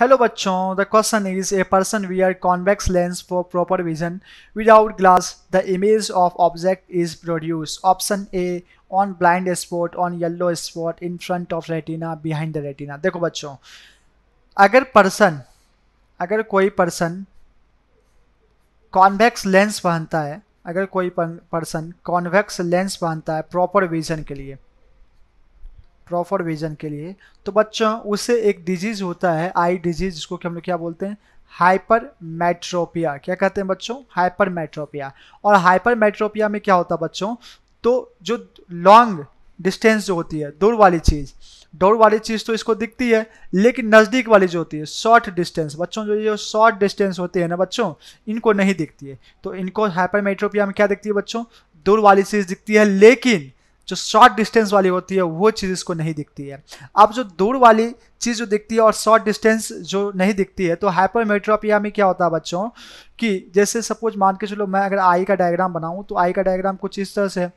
hello बच्चों the question is a person we are convex lens for proper vision without glass the image of object is produce option a on blind spot on yellow spot in front of retina behind the retina देखो बच्चों अगर person अगर कोई person convex lens पहनता है अगर कोई person convex lens पहनता है प्रॉपर विजन के लिए प्रॉपर विजन के लिए तो बच्चों उसे एक डिजीज़ होता है आई डिजीज़ जिसको कि हम लोग क्या बोलते हैं हाइपर मेट्रोपिया क्या कहते हैं बच्चों हाइपर मेट्रोपिया और हाइपर मेट्रोपिया में क्या होता है बच्चों तो जो लॉन्ग डिस्टेंस जो होती है दूर वाली चीज़ दूर वाली चीज़ तो इसको दिखती है लेकिन नज़दीक वाली जो होती है शॉर्ट डिस्टेंस बच्चों जो ये शॉर्ट डिस्टेंस होती है ना बच्चों इनको नहीं दिखती है तो इनको हाइपर मेट्रोपिया में क्या दिखती है बच्चों दूर वाली चीज़ दिखती है लेकिन जो शॉर्ट डिस्टेंस वाली होती है वो चीज़ इसको नहीं दिखती है अब जो दूर वाली चीज़ जो दिखती है और शॉर्ट डिस्टेंस जो नहीं दिखती है तो हाइपरमेट्रोपिया में क्या होता है बच्चों कि जैसे सपोज मान के चलो मैं अगर आई का डायग्राम बनाऊँ तो आई का डायग्राम कुछ इस तरह से है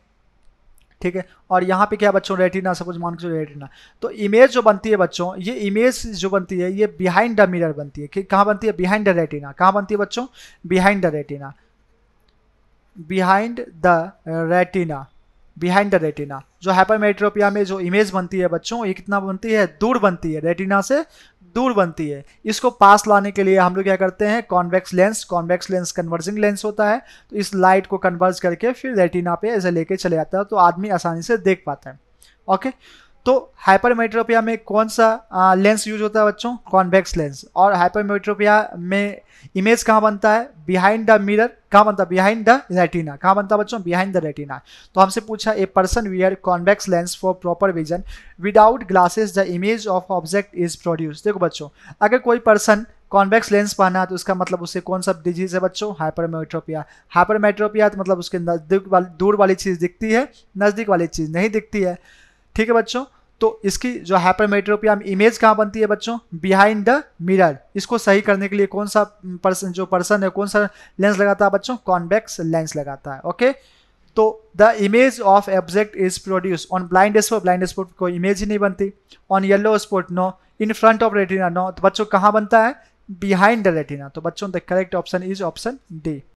ठीक है और यहाँ पे क्या बच्चों रेटिना सपोज मान के चलो रेटिना तो इमेज जो बनती है बच्चों ये इमेज जो बनती है ये बिहाइंड द मिरर बनती है कहाँ बनती है बिहाइंड द रेटिना कहाँ बनती है बच्चों behind the retina behind the retina behind the retina जो हाइपरमेट्रोपिया में जो इमेज बनती है बच्चों ये कितना बनती है दूर बनती है रेटिना से दूर बनती है इसको पास लाने के लिए हम लोग क्या करते हैं convex lens convex lens converging lens होता है तो इस लाइट को कन्वर्ज करके फिर रेटिना पे ऐसे लेके चले जाता है तो आदमी आसानी से देख पाता है ओके तो हाइपरमेट्रोपिया में कौन सा लेंस यूज होता है बच्चों कॉन्वेक्स लेंस और हाइपरमेट्रोपिया में इमेज कहाँ बनता है बिहाइंड द मिरर कहाँ बनता है बिहाइंड द रेटिना कहाँ बनता है बच्चों बिहाइंड द रेटिना तो हमसे पूछा a person wear convex lens for proper vision without glasses the image of object is produce देखो बच्चों अगर कोई पर्सन कॉन्वेक्स लेंस पहना है तो उसका मतलब उसे कौन सा डिजीज है बच्चों हाइपरमेट्रोपिया हाइपरमेट्रोपिया तो मतलब उसके नज़दीक वाली दूर वाली चीज़ दिखती है नज़दीक वाली चीज़ नहीं दिखती है ठीक है बच्चों तो इसकी जो हाइपरमेट्रोपिया इमेज कहाँ बनती है बच्चों बिहाइंड द मिरर इसको सही करने के लिए कौन सा पर्सन हम्म, जो पर्सन है कौन सा लेंस लगाता है बच्चों कॉन्वेक्स लेंस लगाता है ओके तो the image of object is produce on blind spot blind spot कोई इमेज ही नहीं बनती on yellow spot no in front of retina no तो बच्चों कहाँ बनता है बिहाइंड द रेटिना तो बच्चों the correct option is option D